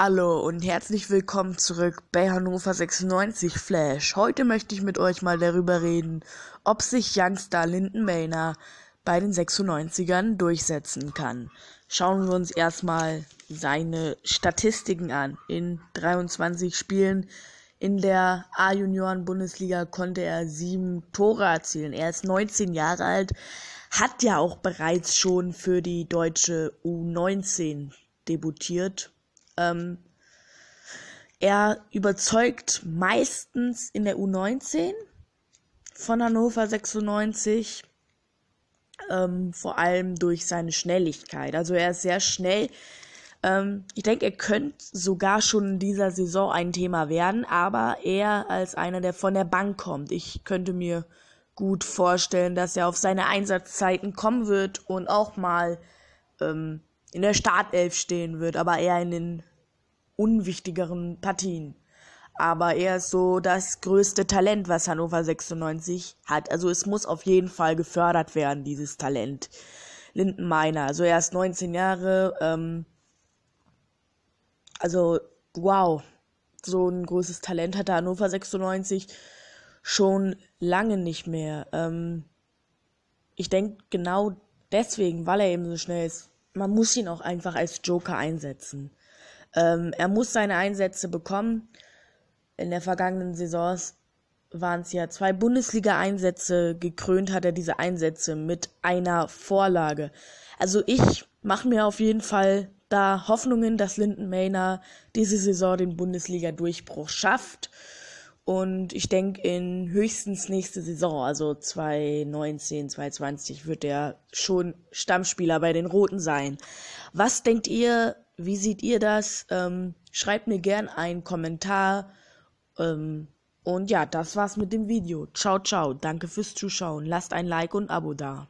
Hallo und herzlich willkommen zurück bei Hannover 96 Flash. Heute möchte ich mit euch mal darüber reden, ob sich Youngstar Linden Mayner bei den 96ern durchsetzen kann. Schauen wir uns erstmal seine Statistiken an. In 23 Spielen in der A-Junioren-Bundesliga konnte er sieben Tore erzielen. Er ist 19 Jahre alt, hat ja auch bereits schon für die deutsche U19 debutiert ähm, er überzeugt meistens in der U19 von Hannover 96, ähm, vor allem durch seine Schnelligkeit. Also er ist sehr schnell. Ähm, ich denke, er könnte sogar schon in dieser Saison ein Thema werden, aber eher als einer, der von der Bank kommt. Ich könnte mir gut vorstellen, dass er auf seine Einsatzzeiten kommen wird und auch mal ähm, in der Startelf stehen wird, aber eher in den unwichtigeren Partien. Aber er ist so das größte Talent, was Hannover 96 hat. Also es muss auf jeden Fall gefördert werden, dieses Talent. Linden Meiner, also er ist 19 Jahre. Ähm, also wow, so ein großes Talent hatte Hannover 96 schon lange nicht mehr. Ähm, ich denke genau deswegen, weil er eben so schnell ist, man muss ihn auch einfach als Joker einsetzen. Ähm, er muss seine Einsätze bekommen. In der vergangenen Saison waren es ja zwei Bundesliga-Einsätze. Gekrönt hat er diese Einsätze mit einer Vorlage. Also ich mache mir auf jeden Fall da Hoffnungen, dass Linden Mayner diese Saison den Bundesliga-Durchbruch schafft. Und ich denke, in höchstens nächste Saison, also 2019, 2020, wird er schon Stammspieler bei den Roten sein. Was denkt ihr, wie seht ihr das? Ähm, schreibt mir gern einen Kommentar. Ähm, und ja, das war's mit dem Video. Ciao, ciao. Danke fürs Zuschauen. Lasst ein Like und ein Abo da.